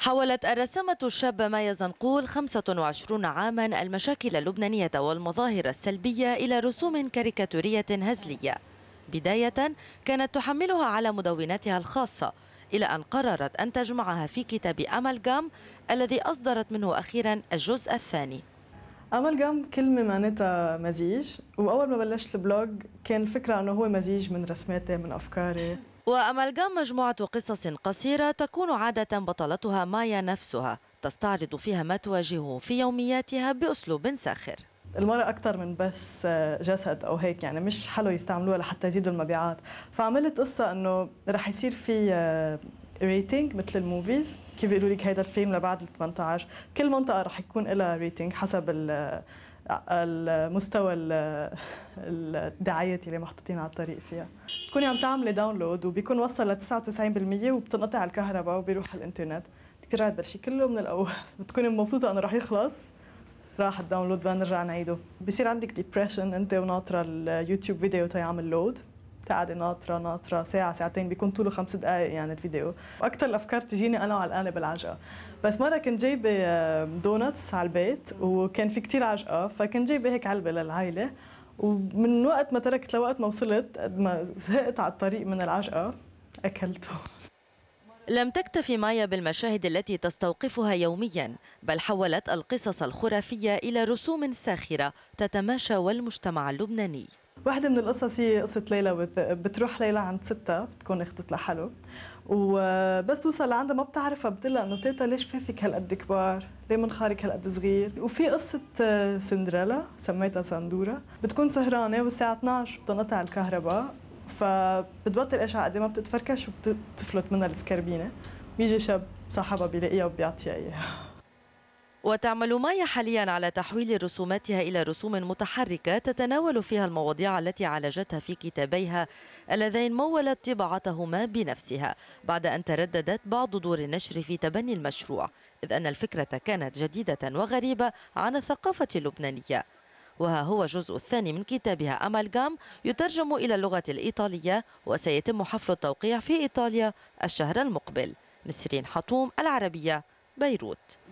حاولت الرسامة الشابة مايا زنقول 25 عاما المشاكل اللبنانية والمظاهر السلبية إلى رسوم كاريكاتورية هزلية بداية كانت تحملها على مدوناتها الخاصة إلى أن قررت أن تجمعها في كتاب جام الذي أصدرت منه أخيرا الجزء الثاني جام كلمة معناتها مزيج وأول ما بلشت البلوج كان فكرة أنه هو مزيج من رسماتي من أفكاري وأمالغام مجموعة قصص قصيرة تكون عادة بطلتها مايا نفسها تستعرض فيها ما تواجهه في يومياتها بأسلوب ساخر المرأة أكثر من بس آه، جسد أو هيك يعني مش حلو يستعملوها لحتى يزيدوا المبيعات فعملت قصة أنه رح يصير في ريتنج آه، مثل الموفيز كيف بيقولوا لك هذا الفيلم لبعد ال 18 كل منطقة رح يكون لها ريتنج حسب آه، المستوى الدعايات اللي محطوطين على الطريق فيها تكوني عم تعملي داونلود وبيكون وصل ل 99% وبتنقطع الكهرباء وبيروح على الانترنت بترجعي تبلشي كله من الاول بتكوني مبسوطه انه رح يخلص راح الداونلود بقى نرجع نعيده بصير عندك ديبرشن انت وناطره اليوتيوب فيديو تيعمل لود بتقعدي ناطره ناطره ساعه ساعتين بيكون طوله خمس دقائق يعني الفيديو واكثر الافكار تجيني انا وعلى القالب العجقه بس مره كنت جايبه دونتس على البيت وكان في كثير عجقه فكنت جايبه هيك علبه للعائله ومن وقت ما تركت لوقت ما وصلت قد ما زهقت على الطريق من العجقه اكلته لم تكتفي مايا بالمشاهد التي تستوقفها يوميا بل حولت القصص الخرافية إلى رسوم ساخرة تتماشى والمجتمع اللبناني واحدة من القصص هي قصة ليلى بتروح ليلى عند ستها بتكون اختت لحلو وبس توصل لعندها ما بتعرفها بتقول لها انه تيتا ليش فافك هالقد كبار؟ ليه منخارك هالقد صغير؟ وفي قصة سندريلا سميتها سندورة بتكون سهرانة والساعة 12 بتنقطع الكهرباء فبتبطل اشعة قد إيه ما بتتفركش وبتفلت منها السكربينة بيجي شاب صاحبها بيلاقيها وبيعطيها اياها وتعمل مايا حاليا على تحويل رسوماتها إلى رسوم متحركة تتناول فيها المواضيع التي عالجتها في كتابيها اللذين مولت طباعتهما بنفسها بعد أن ترددت بعض دور النشر في تبني المشروع إذ أن الفكرة كانت جديدة وغريبة عن الثقافة اللبنانية وها هو الجزء الثاني من كتابها أمالغام يترجم إلى اللغة الإيطالية وسيتم حفل التوقيع في إيطاليا الشهر المقبل نسرين حطوم العربية بيروت